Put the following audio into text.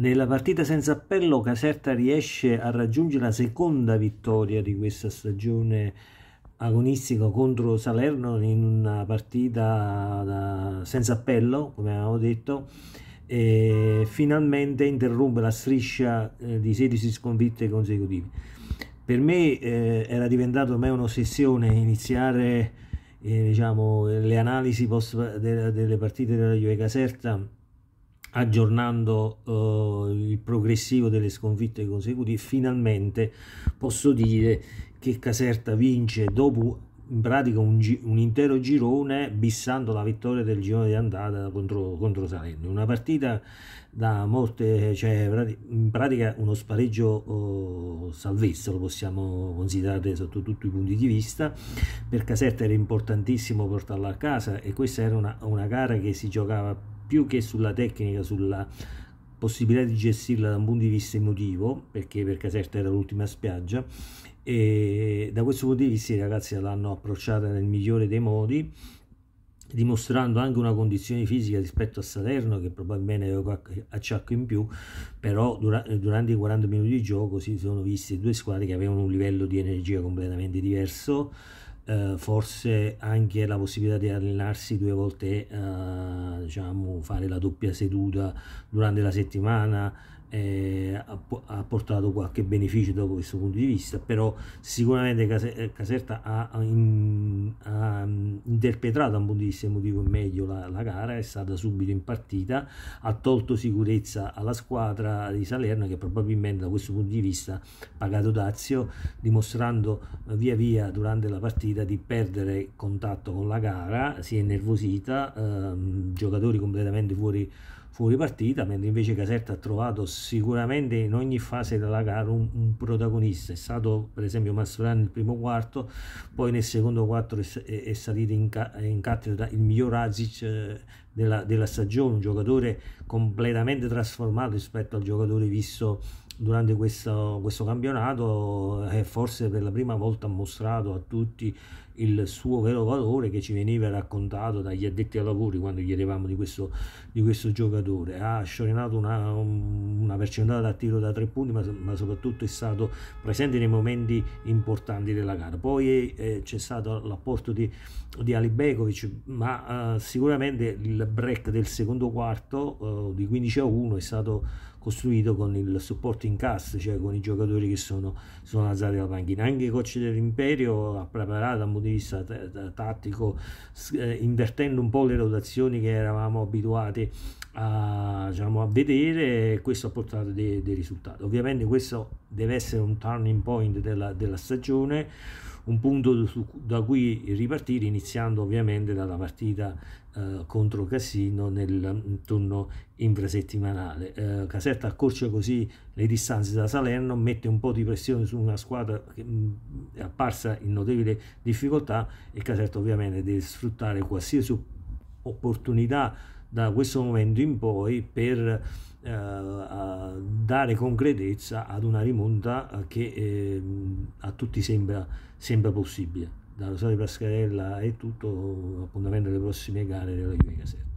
Nella partita senza appello Caserta riesce a raggiungere la seconda vittoria di questa stagione agonistica contro Salerno in una partita senza appello, come avevamo detto, e finalmente interrompe la striscia eh, di 16 sconfitte consecutive. Per me eh, era diventato ormai un'ossessione iniziare eh, diciamo, le analisi post, de, delle partite della Juve Caserta aggiornando eh, il progressivo delle sconfitte consecutive, finalmente posso dire che Caserta vince dopo in pratica un, un, intero girone bissando la vittoria del girone di andata contro, contro Salerno. Una partita da morte, cioè in pratica uno spareggio oh, salvezza, lo possiamo considerare sotto tutti i punti di vista. Per Caserta era importantissimo portarla a casa e questa era una, una gara che si giocava più che sulla tecnica, sulla possibilità di gestirla da un punto di vista emotivo, perché per Caserta era l'ultima spiaggia, e da questo punto di vista i ragazzi l'hanno approcciata nel migliore dei modi, dimostrando anche una condizione fisica rispetto a Salerno che probabilmente aveva qualche acciacco in più, però dura durante i 40 minuti di gioco si sono viste due squadre che avevano un livello di energia completamente diverso, Uh, forse anche la possibilità di allenarsi due volte, uh, diciamo, fare la doppia seduta durante la settimana, eh, ha, ha, portato qualche beneficio da questo punto di vista però sicuramente Case, eh, Caserta ha, in, ha mm, interpretato da un punto di vista emotivo meglio la, la, gara è stata subito in partita ha tolto sicurezza alla squadra di Salerno che probabilmente da questo punto di vista ha pagato dazio dimostrando eh, via via durante la partita di perdere contatto con la gara si è innervosita, ehm, giocatori completamente fuori fuori partita mentre invece Caserta ha trovato sicuramente in ogni fase della gara un, un protagonista. È stato per esempio Mastroianni nel primo quarto, poi nel secondo quarto è, è, salito in, ca in, cattedra il miglior Azic eh, della, della, stagione, un giocatore completamente trasformato rispetto al giocatore visto durante questo, questo campionato e eh, forse per la prima volta ha mostrato a tutti il suo vero valore che ci veniva raccontato dagli addetti ai lavori quando chiedevamo di questo, di questo giocatore. Ha sciorinato una, una percentuale da tiro da tre punti, ma, ma, soprattutto è stato presente nei momenti importanti della gara. Poi eh, c'è stato l'apporto di, di Bekovic, ma eh, sicuramente il break del secondo quarto eh, di 15 a 1 è stato costruito con il supporto in cast, cioè con i giocatori che sono, sono alzati dalla panchina. Anche il coach dell'Imperio ha preparato a motivo di vista tattico, eh, invertendo un po' le rotazioni che eravamo abituati a, diciamo, a vedere questo ha portato dei, dei, risultati. Ovviamente questo deve essere un turning point della, della stagione, un punto su, da cui ripartire iniziando ovviamente dalla partita eh, contro Casino nel mm, turno infrasettimanale. Eh, Casetta accorcia così le distanze da Salerno, mette un po' di pressione su una squadra che mh, mm, è apparsa in notevole difficoltà e Caserta ovviamente deve sfruttare qualsiasi opportunità da questo momento in poi per eh, dare concretezza ad una rimonta eh, che eh, a tutti sembra, sembra possibile. Da Rosario Pascarella è tutto, appuntamento alle prossime gare della Juve Casera.